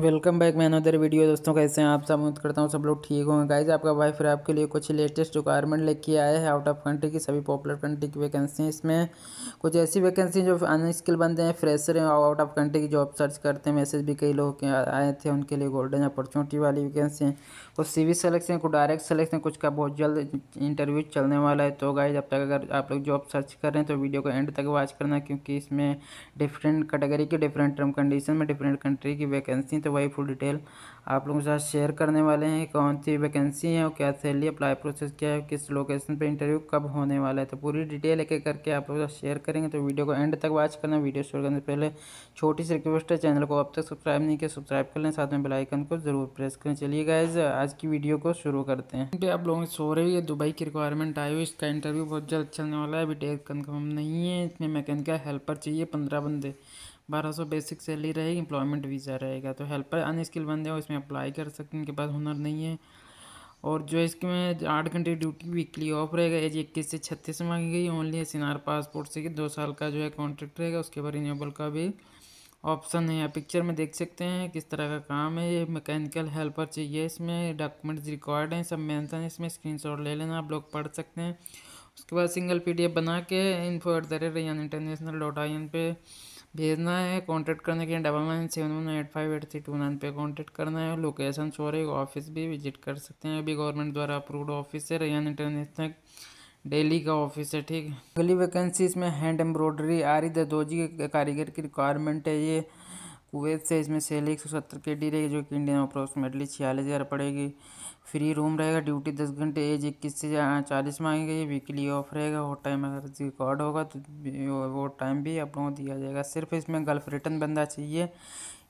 welcome back मैं another video दोस्तों कैसे हैं आप सब उम्मीद करता हूँ सब लोग ठीक होंगे गाइज आपका भाई फिर आपके लिए कुछ लेटेस्ट रिक्वायरमेंट लेके आया है आउट ऑफ कंट्री की सभी पॉपुलर कंट्री की वैकेंसी इसमें कुछ ऐसी वैकेंसी जो अनस्किल बंदे हैं फ्रेशर हैं और आउट ऑफ कंट्री की जॉब सर्च करते हैं मैसेज भी कई लोग आए थे उनके लिए गोल्डन अपॉर्चुनिटी वाली वैकेंसी कुछ सी सिलेक्शन को डायरेक्ट सिलेक्शन कुछ का बहुत जल्द इंटरव्यू चलने वाला है तो गाइज अब तक अगर आप लोग जॉब सर्च कर रहे हैं तो वीडियो को एंड तक वॉच करना क्योंकि इसमें डिफरेंट कैटेगरी के डिफरेंट टर्म कंडीशन में डिफरेंट कंट्री की वैकेंसी तो वही फुल डिटेल आप लोगों के साथ शेयर करने वाले हैं कौन सी वैकेंसी है और क्या सैलरी अप्लाई प्रोसेस क्या है किस लोकेशन पर इंटरव्यू कब होने वाला है तो पूरी डिटेल एक एक करके आप लोगों के साथ शेयर करेंगे तो वीडियो को एंड तक वॉच करना वीडियो शुरू करने से पहले छोटी सी रिक्वेस्ट है चैनल को अब तक सब्सक्राइब नहीं किया सब्सक्राइब कर लें साथ में बेलाइकन को जरूर प्रेस करें चलिए गाइज आज की वीडियो को शुरू करते हैं आप लोगों सो रही है दुबई की रिक्वायरमेंट आई हुई इसका इंटरव्यू बहुत जल्द चलने वाला है अभी डेट कन्फर्म नहीं है इसमें मैकेनिकल हेल्पर चाहिए पंद्रह बंदे बारह सौ बेसिक सैलरी रहेगी एम्प्लॉयमेंट वीज़ा रहेगा तो हेल्पर अनस्किल बंदे हो इसमें अप्लाई कर सकते हैं उनके पास हुनर नहीं है और जो इसमें आठ घंटे ड्यूटी वीकली ऑफ रहेगा एज इक्कीस से छत्तीस मांगी गई ओनली एस एन पासपोर्ट से कि दो साल का जो है कॉन्ट्रैक्ट रहेगा उसके बाद रिन्यूबल का भी ऑप्शन है आप पिक्चर में देख सकते हैं किस तरह का काम है ये मैकेनिकल हेल्पर चाहिए इसमें डॉक्यूमेंट्स रिकॉर्ड हैं सब मैंसन है इसमें स्क्रीनशॉट ले लेना आप लोग पढ़ सकते हैं उसके बाद सिंगल पीडीएफ बना के info at the rate international dot I N पे भेजना है कॉन्टैक्ट करने के लिए double nine seven one eight five eight three two nine पर कॉन्टेक्ट करना है लोकेशन शोरे ऑफिस भी विजिट कर सकते हैं अभी गवर्नमेंट द्वारा अप्रूव्ड ऑफिस है रैन इंटरनेशनल डेली का ऑफिस है ठीक अगली वैकेंसी इसमें हैंड एम्ब्रॉयडरी आरी के कारीगर की रिक्वायरमेंट है ये कुवैत से इसमें सेल एक सौ सत्तर के डी रहेगी जो कि इंडियन अप्रोक्सीमेटली छियालीस हज़ार पड़ेगी फ्री रूम रहेगा ड्यूटी दस घंटे एज इक्कीस से चालीस में ये वीकली ऑफ रहेगा वो टाइम अगर रिकॉर्ड होगा तो वो टाइम भी आप लोगों को दिया जाएगा सिर्फ इसमें गल्फ रिटर्न बंदा चाहिए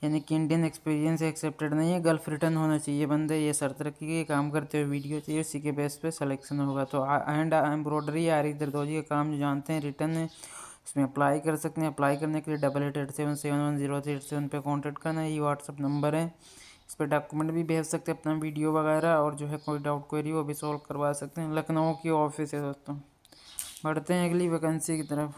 यानी कि इंडियन एक्सपीरियंस एक्सेप्टेड नहीं है गल्फ रिटर्न होना चाहिए बंदे ये शर्त रखी गई काम करते हुए वीडियो चाहिए उसी के बेस पे सलेक्शन होगा तो एंड एम्ब्रॉयडरी या आरी दरदोजी का काम जो जानते हैं रिटर्न इसमें अप्लाई कर सकते हैं अप्लाई करने के लिए double eight eight seven seven one zero three eight seven पर कॉन्टेक्ट करना है ये व्हाट्सअप नंबर है इस पर डॉक्यूमेंट भी भेज सकते हैं अपना वीडियो वगैरह और जो है कोई डाउट क्वेरी वो भी सॉल्व करवा सकते हैं लखनऊ की ऑफिस है दोस्तों बढ़ते हैं अगली वैकेंसी की तरफ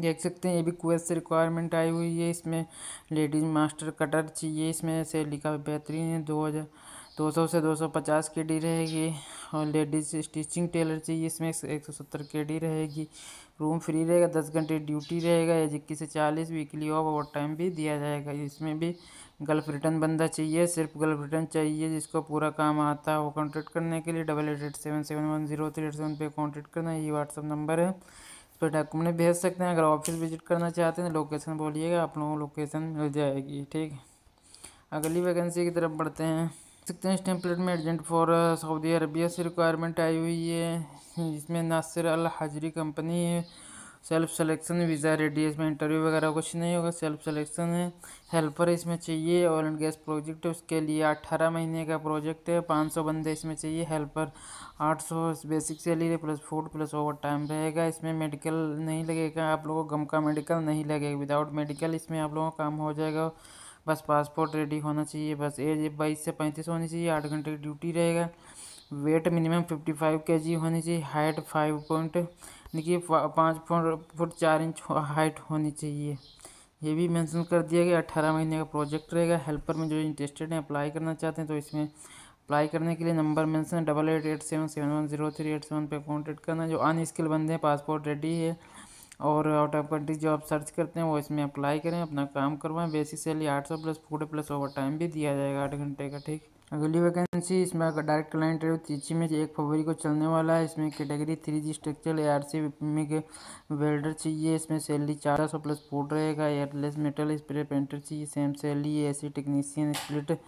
देख सकते हैं ये भी कुवैत से रिक्वायरमेंट आई हुई है इसमें लेडीज मास्टर कटर चाहिए इसमें से लिखा बेहतरीन है दो हज़ार दो सौ से दो सौ पचास के डी रहेगी और लेडीज स्टिचिंग टेलर चाहिए इसमें एक सौ सत्तर के डी रहेगी रूम फ्री रहेगा दस घंटे ड्यूटी रहेगा एज इक्कीस से चालीस वीकली ऑफ ओवर टाइम भी दिया जाएगा इसमें भी गल्फ रिटर्न बंदा चाहिए सिर्फ गल्फ रिटर्न चाहिए जिसको पूरा काम आता है वो कॉन्टैक्ट करने के लिए double eight eight seven seven one zero three eight seven पर कॉन्टैक्ट करना ये व्हाट्सअप नंबर है इस पर डॉक्यूमेंट भेज सकते हैं अगर ऑफिस विजिट करना चाहते हैं तो लोकेशन बोलिएगा आप लोगों को लोकेशन मिल जाएगी ठीक अगली वैकेंसी की तरफ बढ़ते हैं सकते हैं इस टेम्पलेट में एजेंट फॉर सऊदी अरबिया से रिक्वायरमेंट आई हुई है जिसमें नासिर अल हाजरी कंपनी है सेल्फ सिलेक्शन वीज़ा रेडी इसमें इंटरव्यू वगैरह कुछ नहीं होगा सेल्फ सिलेक्शन है हेल्पर इसमें चाहिए ऑयल एंड गैस प्रोजेक्ट उसके लिए अट्ठारह महीने का प्रोजेक्ट है पाँच सौ बंदे इसमें चाहिए हेल्पर आठ सौ basic salary plus food plus overtime रहेगा इसमें मेडिकल नहीं लगेगा आप लोगों को गम का मेडिकल नहीं लगेगा विदाउट मेडिकल इसमें आप लोगों का काम हो जाएगा बस पासपोर्ट रेडी होना चाहिए बस एज बाईस से पैंतीस होनी चाहिए आठ घंटे की ड्यूटी रहेगा वेट मिनिमम फिफ्टी फाइव के जी होनी चाहिए हाइट फाइव पॉइंट यानी कि पाँच फुट चार इंच हाइट होनी चाहिए ये भी मेंशन कर दिया गया अट्ठारह महीने का प्रोजेक्ट रहेगा हेल्पर में जो इंटरेस्टेड हैं अप्लाई करना चाहते हैं तो इसमें अप्लाई करने के लिए number mention double eight eight seven seven one zero three eight seven पर कॉन्टेक्ट करना जो अनस्किल बंदे हैं पासपोर्ट रेडी है और आउट ऑफ कंट्री जो आप सर्च करते हैं वो इसमें अप्लाई करें अपना काम करवाएं बेसिक सैलरी आठ सौ plus food plus overtime भी दिया जाएगा आठ घंटे का ठीक अगली वैकेंसी इसमें अगर डायरेक्ट क्लाइंट इंटरव्यू तीची में एक फरवरी को चलने वाला है इसमें category three G structure A R C में वेल्डर चाहिए इसमें सैलरी चार सौ प्लस फूड रहेगा एयरलेस मेटल स्प्रे पेंटर चाहिए same salary A C technician split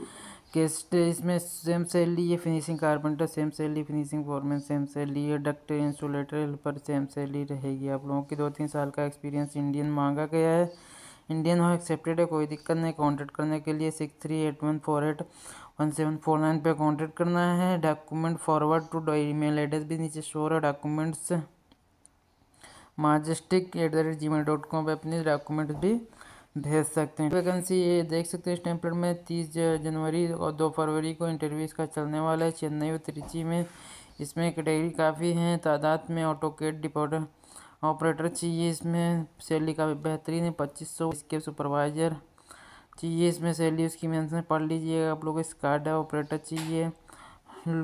cassette इसमें सेम ली है फिनिशिंग कारपेंटर सेम ली फिनिशिंग फॉर्मेंस सेम ली है डक्ट इंसुलेटर हेल्पर सेम ही रहेगी आप लोगों की दो तीन साल का एक्सपीरियंस इंडियन मांगा गया है इंडियन हो एक्सेप्टेड है कोई दिक्कत नहीं कॉन्टैक्ट करने के लिए six three eight one four eight one seven four nine पर कॉन्टैक्ट करना है document forward to mail address भी नीचे शोर है documents majestic at the rate ji mail dot com पर अपने डॉक्यूमेंट्स भी भेज सकते हैं वैकेंसी ये देख सकते हैं स्टेम्पलेट में तीस जनवरी और दो फरवरी को इंटरव्यू इसका चलने वाला है चेन्नई और त्रिची में इसमें कैटेगरी काफ़ी हैं तादाद में ऑटोकेट डिपोटर ऑपरेटर चाहिए इसमें सैलरी काफ़ी बेहतरीन है पच्चीस सौ इसके सुपरवाइज़र चाहिए इसमें सैलरी उसकी मेंशन पढ़ लीजिएगा आप लोग स्काडा ऑपरेटर चाहिए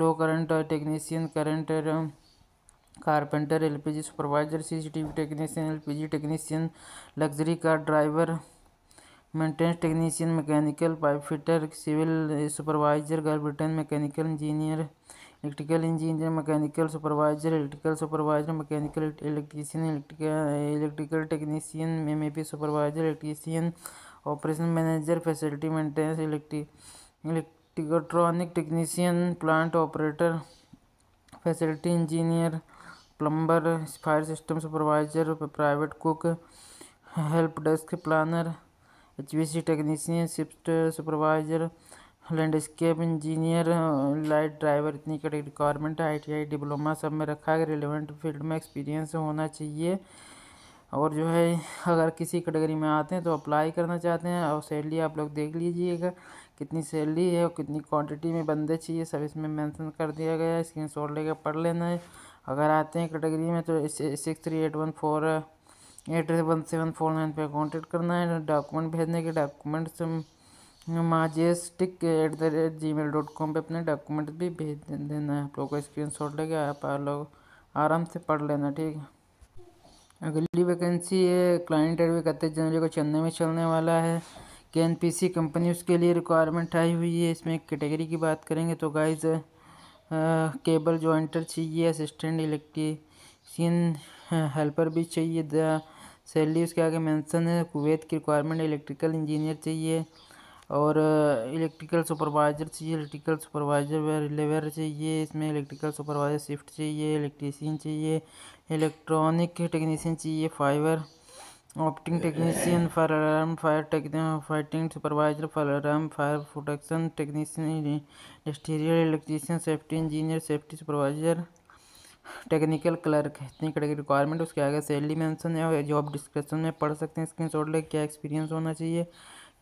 low current technician current carpenter LPG supervisor CCTV technician LPG technician luxury car driver maintenance technician, mechanical fitter civil supervisor, गैरबिट्रेन, mechanical engineer, electrical engineer, mechanical supervisor, electrical supervisor, mechanical electrician, electrical technician, MEP supervisor, electrician, operation manager, facility maintenance, electronic technician, plant operator, facility engineer, plumber, fire system supervisor, private cook, help desk planner HVAC technician shift supervisor landscape engineer light driver इतनी कड़ी requirement है आई diploma सब में रखा है relevant field में experience होना चाहिए और जो है अगर किसी कैटेगरी में आते हैं तो अप्लाई करना चाहते हैं और सैलरी आप लोग देख लीजिएगा कितनी सैलरी है और कितनी क्वांटिटी में बंदे चाहिए सब इसमें मेंशन कर दिया गया है स्क्रीन शॉट लेकर पढ़ लेना है अगर आते हैं कैटेगरी में तो six three eight one four eight one seven four nine पर कॉन्टेक्ट करना है डॉक्यूमेंट भेजने के documents majestic at the rate ji mail dot com पर अपने डॉक्यूमेंट भी भेज देना है आप लोग का स्क्रीन शॉट लेके आप लोग आराम से पढ़ लेना ठीक है अगली वैकेंसी है क्लाइंट इंटरव्यू इकतीस जनवरी को चेन्नई में चलने वाला है के एन पी सी कंपनी उसके लिए रिक्वायरमेंट आई हुई है इसमें कैटेगरी की बात करेंगे तो गाइज केबल जॉइंटर चाहिए असिस्टेंट इलेक्ट्रीशियन हेल्पर भी चाहिए सैलरी उसके आगे मेंशन है कुवैत की रिक्वायरमेंट इलेक्ट्रिकल इंजीनियर चाहिए और इलेक्ट्रिकल सुपरवाइज़र चाहिए इलेक्ट्रिकल सुपरवाइज़र वेयर लेबर चाहिए इसमें इलेक्ट्रिकल सुपरवाइज़र शिफ्ट चाहिए इलेक्ट्रीशियन चाहिए इलेक्ट्रॉनिक टेक्नीसियन चाहिए fibre optic technician fire alarm fire fighting supervisor fire alarm fire protection technician industrial electrician safety engineer safety supervisor technical clerk इतनी कड़े requirement उसके आगे सैलरी मेंशन है और जॉब डिस्क्रिप्शन में पढ़ सकते हैं स्क्रीन शॉट लेकर क्या एक्सपीरियंस होना चाहिए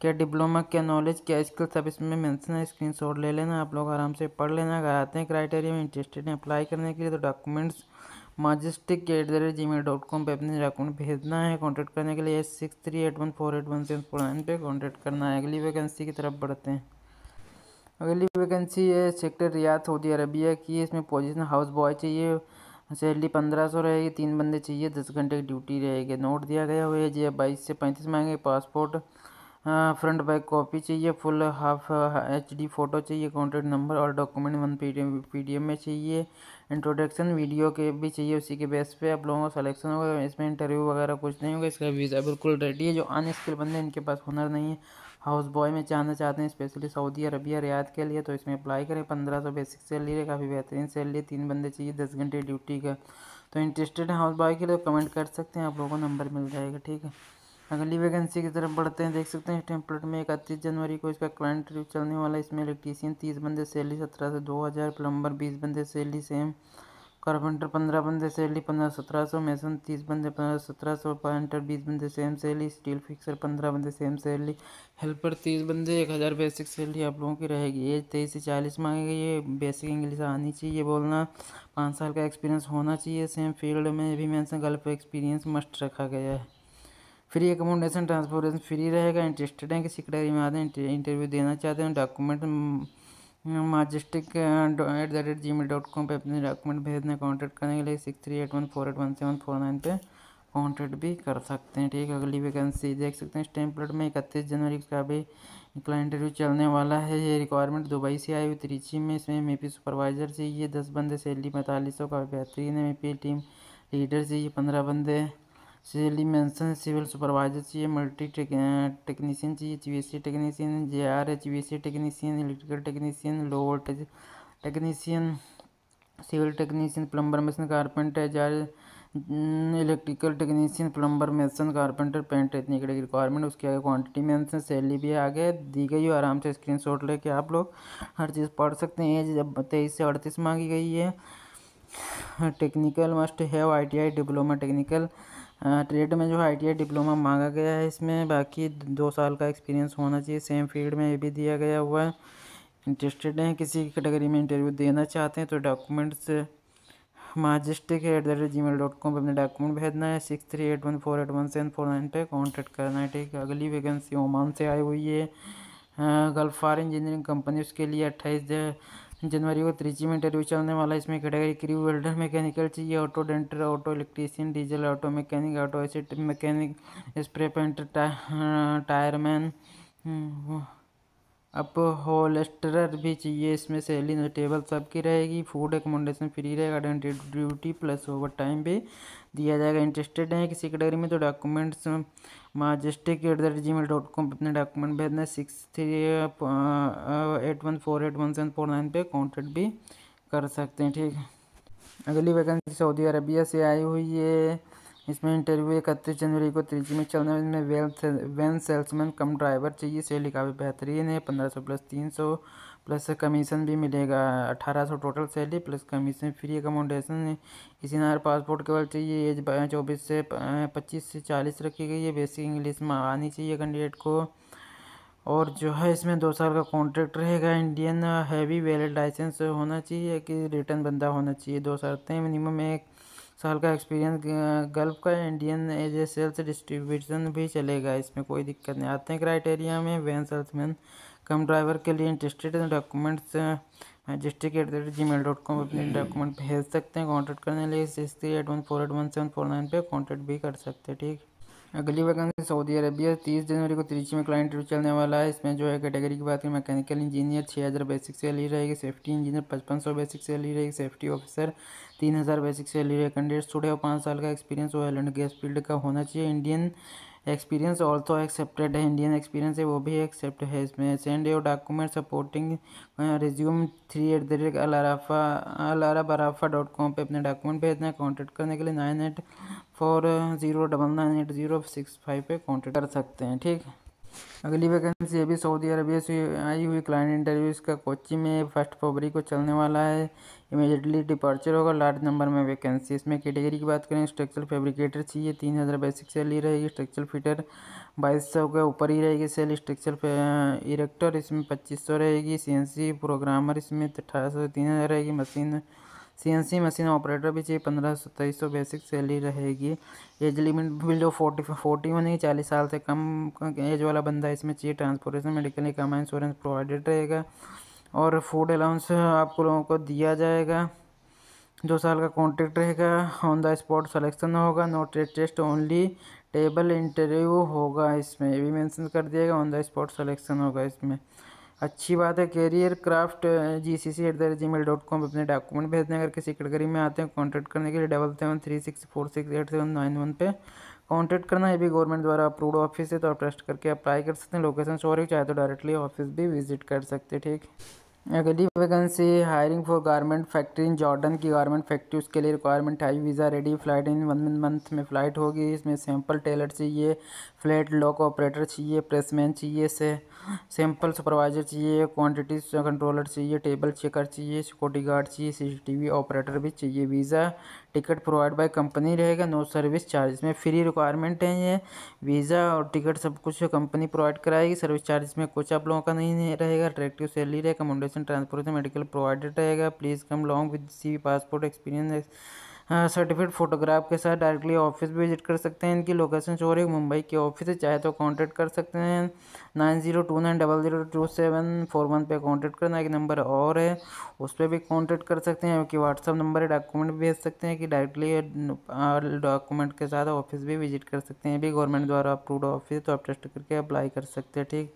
क्या डिप्लोमा क्या नॉलेज क्या स्किल सब इसमें मेंशन है स्क्रीन शॉट ले लेना आप लोग आराम से पढ़ लेना अगर आते हैं क्राइटेरिया में इंटरेस्टेड हैं अप्लाई करने के लिए तो documents majestic at the rate ji mail dot com पर अपने डॉक्यूमेंट भेजना है कॉन्टैक्ट करने के लिए six three eight one four eight one seven four nine पर कॉन्टैक्ट करना है अगली वैकेंसी की तरफ बढ़ते हैं अगली वैकेंसी है सेक्टर रियाद सऊदी अरबिया की है इसमें पोजीशन हाउस बॉय चाहिए सैलरी पंद्रह सौ रहेगी तीन बंदे चाहिए दस घंटे की ड्यूटी रहेगी नोट दिया गया हुआ है जी बाईस से पैंतीस मांगे पासपोर्ट फ्रंट बैक कॉपी चाहिए full half H D photo चाहिए कॉन्टैक्ट नंबर और document one P D M में चाहिए इंट्रोडक्शन वीडियो के भी चाहिए उसी के बेस पे आप लोगों का सलेक्शन होगा इसमें इंटरव्यू वगैरह कुछ नहीं होगा इसका वीज़ा बिल्कुल रेडी है जो अनस्किल बंदे इनके पास हुनर नहीं है हाउस बॉय में जाना चाहते हैं स्पेशली सऊदी अरबिया रियाद के लिए तो इसमें अप्लाई करें पंद्रह सौ बेसिक सैलरी है काफ़ी बेहतरीन सैलरी तीन बंदे चाहिए दस घंटे ड्यूटी का तो इंटरेस्टेड है हाउस बॉय के लिए कमेंट तो कर सकते हैं आप लोगों को नंबर मिल जाएगा ठीक है अगली वैकेंसी की तरफ बढ़ते हैं देख सकते हैं टेम्पलेट में इकतीस जनवरी को इसका क्लाइंट चलने वाला इसमें इलेक्ट्रीसियन तीस बंदे सैलरी सत्रह से दो हज़ार प्लम्बर बीस बंदे सैलरी सेम कारपेंटर पंद्रह बंदे सैली पंद्रह सत्रह सौ मैसन तीस बंदे पंद्रह सत्रह सौ पॉइंटर बीस बंदे सेम सैली स्टील फिक्सर पंद्रह बंदे सेम सैली हेल्पर तीस बंदे एक हज़ार बेसिक सैली आप लोगों की रहेगी एज तेईस से चालीस मांगेगी ये बेसिक इंग्लिश आनी चाहिए बोलना पाँच साल का एक्सपीरियंस होना चाहिए सेम फील्ड में भी मैंने गल्फ एक्सपीरियंस मस्ट रखा गया है फ्री एकोमोडेशन ट्रांसपोर्टेशन फ्री रहेगा इंटरेस्टेड हैं किसी कटहरी में आते हैं इंटरव्यू देना चाहते हैं document majestic at the rate ji mail dot com पर अपने डॉक्यूमेंट भेजने कॉन्टैक्ट करने के लिए six three eight one four eight one seven four nine पर कॉन्टैक्ट भी कर सकते हैं ठीक है अगली वैकेंसी देख सकते हैं स्टेम में इकतीस जनवरी का भी क्लाइंट इंटरव्यू चलने वाला है ये रिक्वायरमेंट दुबई से आई हुई त्रिची में इसमें पी सुपरवाइजर चाहिए दस बंदे सैलरी पैंतालीस सौ का बेहतरीन है पी टीम लीडर चाहिए पंद्रह बंदे सिविली मैंसन सिविल सुपरवाइजर चाहिए मल्टी टेक्नीशियन चाहिए H C technician J R है C technician electrical technician low voltage technician civil technician plumber machine carpenter आर electrical technician plumber mason carpenter paint इतनी कड़ी requirement उसके आगे क्वान्टिटी मैंसन सैलरी भी आगे दी गई और आराम से स्क्रीन शॉट लेके आप लोग हर चीज़ पढ़ सकते हैं एज जब तेईस से अड़तीस मांगी गई है technical must have I T I diploma technical trade में जो है आई डिप्लोमा मांगा गया है इसमें बाकी दो साल का एक्सपीरियंस होना चाहिए सेम फील्ड में ये भी दिया गया हुआ है इंटरेस्टेड हैं किसी कैटेगरी में इंटरव्यू देना चाहते हैं तो documents majestic at the rate ji mail dot com पर अपने डॉक्यूमेंट भेजना है six three eight one four eight one seven four nine पर कॉन्टैक्ट करना है ठीक है अगली वैकेंसी ओमान से आई हुई है गल्फार इंजीनियरिंग कंपनी उसके लिए अट्ठाईस जनवरी को त्रिची में इंटरव्यू चलने वाला इसमें कैटेगरी क्री वेल्डर मैकेनिकल चाहिए auto denter auto electrician diesel auto mechanic auto एसिड मैकेनिक स्प्रे पेंटर टायरमैन अब होलेस्टर भी चाहिए इसमें सैलरी तो टेबल सबकी रहेगी फूड एकोमोडेशन फ्री रहेगा डेंटी ड्यूटी प्लस ओवर टाइम भी दिया जाएगा इंटरेस्टेड है किसी कैटेगरी में तो documents majestic at the rate ji mail dot com अपने डॉक्यूमेंट भेजना six three eight one four eight one seven four nine पर कॉन्टेक्ट भी कर सकते हैं ठीक अगली वैकेंसी सऊदी अरबिया से आई हुई है इसमें इंटरव्यू इकतीस जनवरी को त्रिची में चलने में वेल वैन सेल्समैन कम ड्राइवर चाहिए सैली काफ़ी बेहतरीन है पंद्रह सौ प्लस तीन सौ प्लस कमीशन भी मिलेगा अठारह सौ total salary plus commission free accommodation इसी नार पासपोर्ट केवल चाहिए एज चौबीस से पच्चीस से चालीस रखी गई है बेसिक इंग्लिश में आनी चाहिए कैंडिडेट को और जो है इसमें दो साल का कॉन्ट्रैक्ट रहेगा इंडियन हैवी वेलेट लाइसेंस होना चाहिए कि रिटर्न बंदा होना चाहिए दो शर्तें मिनिमम एक साल का एक्सपीरियंस गल्फ का Indian as a sales distribution भी चलेगा इसमें कोई दिक्कत नहीं आते हैं क्राइटेरिया में वैन सेल्समैन कम ड्राइवर के लिए interested documents majestic at the rate ji mail dot com अपने डॉक्यूमेंट भेज सकते हैं कॉन्टैक्ट करने लिए six three eight one four eight one seven four nine पर कॉन्टैक्ट भी कर सकते हैं ठीक अगली वैकेंसी सऊदी अरबिया तीस जनवरी को तिरछी में क्लाइंट इंटरव्यू चलने वाला है इसमें जो है कैटेगरी की बात करें मैकेनिकल इंजीनियर छः हज़ार बेसिक सैलरी रहेगी सेफ्टी इंजीनियर पचपन सौ बेसिक सैलरी रहेगी सेफ्टी ऑफिसर तीन हज़ार बेसिक सैलरी रहेगी कैंडिडेट और पाँच साल का experience oil and gas field का होना चाहिए इंडियन एक्सपीरियंस ऑल्सो एक्सेप्टेड है इंडियन एक्सपीरियंस है वो भी एक्सेप्ट है इसमें send your document supporting resume three at the rate अलाराफा अलारा बराफा डॉट कॉम पर अपने डॉक्यूमेंट भेजना है कॉन्टेक्ट करने के लिए nine eight four zero double nine eight zero six five पर कॉन्टेक्ट कर सकते हैं ठीक है अगली वैकेंसी अभी सऊदी अरबिया से आई हुई क्लाइंट इंटरव्यू इसका कोची में फर्स्ट फरवरी को चलने वाला है इमीजिएटली डिपार्चर होगा लार्ज नंबर में वैकेंसी इसमें कैटेगरी की बात करें स्ट्रक्चरल फैब्रिकेटर चाहिए तीन हज़ार बेसिक सैलरी रहेगी स्ट्रक्चरल फिटर बाईस सौ के ऊपर ही रहेगी सेल स्ट्रक्चरल इरेक्टर इसमें पच्चीस सौ रहेगी सी प्रोग्रामर इसमें अठारह सौ तीन हज़ार रहेगी मशीन सीएनसी मशीन ऑपरेटर भी चाहिए पंद्रह सौ तेईस सौ बेसिक सैलरी रहेगी age limit below forty forty में नहीं चालीस साल से कम एज वाला बंदा इसमें चाहिए ट्रांसपोर्टेशन मेडिकल निकामा इंश्योरेंस प्रोवाइडेड रहेगा और फूड अलाउंस आपको लोगों को दिया जाएगा दो साल का कॉन्ट्रैक्ट रहेगा ऑन द स्पॉट सलेक्शन होगा no test only table interview होगा इसमें ये भी मेंशन कर दिया गया ऑन द स्पॉट सलेक्शन होगा इसमें अच्छी बात है career craft G C C at the G mail dot com अपने डॉक्यूमेंट भेजने अगर किसी कैटेगरी में आते हैं कॉन्टैक्ट करने के लिए double seven three six four six eight seven nine one पे कॉन्टैक्ट करना ये भी गवर्नमेंट द्वारा अप्रूव ऑफिस है तो आप ट्रस्ट करके अप्लाई कर सकते हैं लोकेशन शोर चाहे तो डायरेक्टली ऑफिस भी विजिट कर सकते ठीक अगली vacancy hiring for garment factory in Jordan की गारमेंट फैक्ट्री उसके लिए रिक्वायरमेंट है visa ready flight in one month में फ़्लाइट होगी इसमें सैम्पल टेलर चाहिए फ्लैट लॉक ऑपरेटर चाहिए प्रेसमैन चाहिए से सैंपल सुपरवाइजर चाहिए क्वांटिटी कंट्रोलर चाहिए टेबल चेकर चाहिए सिक्योरिटी गार्ड चाहिए सीसीटीवी ऑपरेटर भी चाहिए visa ticket provide by company रहेगा नो सर्विस चार्ज में फ्री रिक्वायरमेंट है ये वीज़ा और टिकट सब कुछ कंपनी प्रोवाइड कराएगी सर्विस चार्ज में कुछ आप लोगों का नहीं रहेगा अट्रैक्टिव सैलरी है कमोडेशन ट्रांसपोर्टेशन मेडिकल प्रोवाइडेड रहेगा प्लीज़ कम लॉन्ग विद सी पासपोर्ट एक्सपीरियंस सर्टिफिकेट हाँ, फोटोग्राफ के साथ डायरेक्टली ऑफिस विजिट कर सकते हैं इनकी लोकेशन शो हो रही है मुंबई के ऑफिस है चाहे तो कांटेक्ट कर सकते हैं nine zero two nine double zero two seven four one पर कॉन्टेक्ट करना एक नंबर और है उस पर भी कांटेक्ट कर सकते हैं कि व्हाट्सअप नंबर है डॉक्यूमेंट भेज सकते हैं कि डायरेक्टली डॉक्यूमेंट के साथ ऑफिस भी विजिट कर सकते हैं भी गवर्नमेंट द्वारा अप्रूव्ड ऑफिस तो आप टेस्ट करके अप्लाई कर सकते हैं ठीक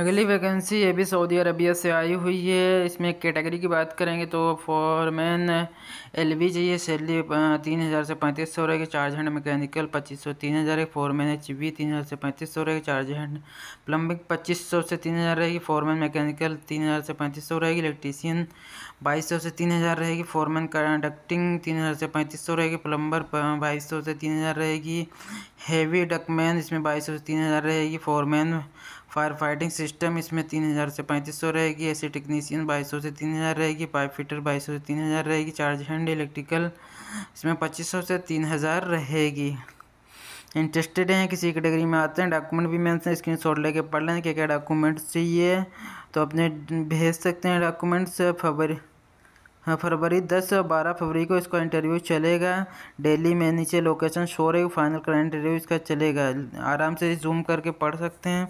अगली वैकेंसी ये भी सऊदी अरबिया से आई हुई है इसमें कैटेगरी की बात करेंगे तो फॉरमैन एल बी चाहिए सैलरी तीन हज़ार से पैंतीस सौ रहेगी चार्ज हैंड मैकेनिकल पच्चीस सौ तीन हज़ार फॉरमैन एच बी तीन हज़ार से पैंतीस सौ रहेगी चार्ज हैंड प्लम्बिंग पच्चीस सौ से तीन हज़ार रहेगी फॉरमैन मैकेनिकल तीन हज़ार से पैंतीस सौ रहेगी इलेक्ट्रीशियन बाईस सौ से तीन हज़ार रहेगी फॉरमैन कंडक्टिंग तीन हज़ार से पैंतीस सौ रहेगी प्लम्बर बाईस सौ से तीन हज़ार रहेगी हेवी डकमैन इसमें बाईस सौ से तीन हज़ार रहेगी फॉरमैन फायर फाइटिंग सिस्टम इसमें तीन हज़ार से पैंतीस सौ रहेगी ऐसी टेक्नीशियन बाईस सौ से तीन हज़ार रहेगी पाइप फिटर बाईस सौ से तीन हज़ार रहेगी चार्ज हैंड इलेक्ट्रिकल इसमें पच्चीस सौ से तीन हज़ार रहेगी इंटरेस्टेड हैं किसी कैटेगरी में आते हैं डॉक्यूमेंट भी मैं स्क्रीन शॉट लेके पढ़ लें क्या क्या डॉक्यूमेंट्स चाहिए तो अपने भेज सकते हैं डॉक्यूमेंट्स फरवरी हाँ, फरवरी दस और बारह फरवरी को इसका इंटरव्यू चलेगा डेली में नीचे लोकेशन शो रही फाइनल का इंटरव्यू इसका चलेगा आराम से जूम करके पढ़ सकते हैं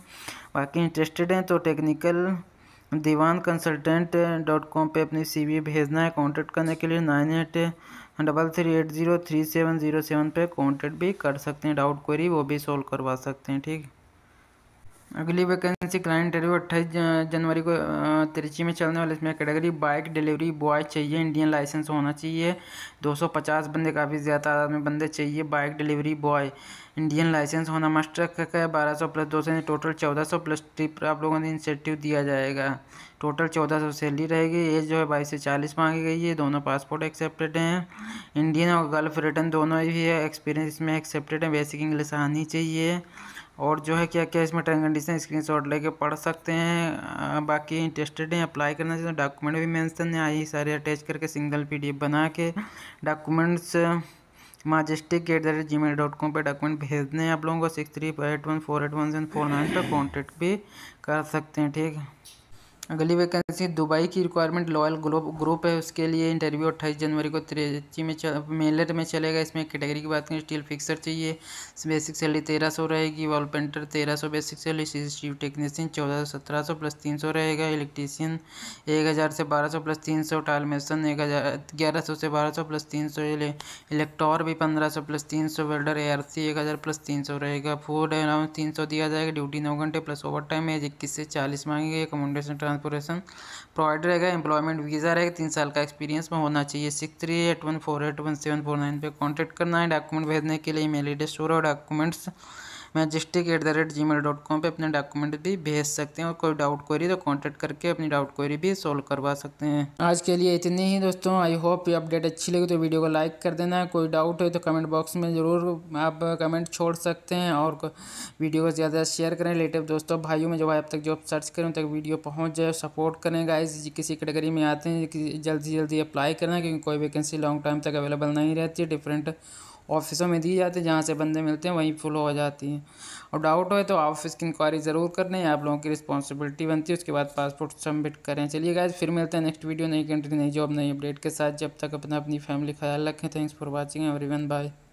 बाकी इंटरेस्टेड हैं तो technical Diwan consultant dot com पर अपनी सी वी भेजना है कॉन्टेक्ट करने के लिए nine eight double three eight zero three seven zero seven पर कॉन्टेक्ट भी कर सकते हैं डाउट क्वेरी वो भी सॉल्व करवा सकते हैं ठीक अगली वैकेंसी क्लाइंट इंटरव्यू अट्ठाईस जनवरी को तिरची में चलने वाले इसमें कैटेगरी बाइक डिलीवरी बॉय चाहिए इंडियन लाइसेंस होना चाहिए 250 बंदे काफ़ी ज़्यादा तादाद में बंदे चाहिए bike delivery boy Indian license होना मस्ट का है बारह सौ प्लस दो सौ टोटल चौदह सौ प्लस ट्रिप आप लोगों ने इंसेंटिव दिया जाएगा टोटल चौदह सौ सैलरी रहेगी एज जो है बाईस से चालीस मांगी गई है दोनों पासपोर्ट एक्सेप्टेड हैं इंडियन और गल्फ रिटर्न दोनों ही है एक्सपीरियंस इसमें एक्सेप्टेड है बेसिक इंग्लिश आनी चाहिए और जो है क्या क्या इसमें टर्म कंडीशन स्क्रीन शॉट लेके पढ़ सकते हैं बाकी इंटरेस्टेड हैं अप्लाई करना चाहिए डॉक्यूमेंट भी मैंसन है आई सारे अटैच करके सिंगल पी बना के documents majestic at the rate ji mail dot com पर डॉक्यूमेंट भेजने दें आप लोगों को six three eight one four eight one seven four nine पर कॉन्टेक्ट भी कर सकते हैं ठीक है अगली वैकेंसी दुबई की रिक्वायरमेंट लॉयल ग्लोब ग्रुप है उसके लिए इंटरव्यू अट्ठाईस जनवरी को त्रेची में चल मेलर में चलेगा इसमें कैटेगरी की बात करें स्टील फिक्सर चाहिए बेसिक सैलरी तेरह सौ रहेगी वॉल पेंटर तेरह सौ बेसिक सैलरी टी टेक्नीशियन चौदह सौ सत्रह सौ प्लस तीन सौ रहेगा इलेक्ट्रीशियन एक हज़ार से बारह सौ प्लस तीन सौ टाइल मेसन एक हज़ार ग्यारह सौ से बारह सौ प्लस तीन सौ इलेक्ट्रॉर भी पंद्रह सौ प्लस तीन सौ वेल्डर ए आर सी एक हज़ार प्लस तीन सौ रहेगा फूड अलाउंस तीन सौ दिया जाएगा ड्यूटी नौ घंटे प्लस ओवर टाइम है इक्कीस से चालीस मांगेंगे कमोडेशन ट्रांसपोर्टेशन प्रोवाइडर रहेगा एम्प्लॉयमेंट वीज़ा रहेगा तीन साल का एक्सपीरियंस में होना चाहिए six three eight one four eight one seven four nine पर कॉन्टैक्ट करना है डॉक्यूमेंट भेजने के लिए मेल एड्रेस और documents majestic at the rate ji mail dot com पर अपने डॉक्यूमेंट भी भेज सकते हैं और कोई डाउट क्वेरी तो कॉन्टैक्ट करके अपनी डाउट क्वेरी भी सॉल्व करवा सकते हैं आज के लिए इतनी ही दोस्तों आई होप ये अपडेट अच्छी लगी तो वीडियो को लाइक कर देना कोई डाउट हो तो कमेंट बॉक्स में ज़रूर आप कमेंट छोड़ सकते हैं और वीडियो को ज़्यादा शेयर करें रिलेटिव दोस्तों भाइयों में जो भाई अब तक जॉब सर्च करें तक वीडियो पहुँच जाए सपोर्ट करें गाइज किसी कैटेगरी में आते हैं जल्दी जल्दी अप्लाई करना क्योंकि कोई वैकेंसी लॉन्ग टाइम तक अवेलेबल नहीं रहती है डिफरेंट ऑफिसों में दिए जाती है जहाँ से बंदे मिलते हैं वहीं फुल हो जाती हैं और डाउट हो तो ऑफिस की इंक्वायरी ज़रूर कर लें आप लोगों की रिस्पॉन्सिबिलिटी बनती है उसके बाद पासपोर्ट सबमिट करें चलिए गाइज फिर मिलते हैं नेक्स्ट वीडियो नई कंट्री नई जॉब नई अपडेट के साथ जब तक अपना अपनी फैमिली ख्याल रखें thanks for watching everyone bye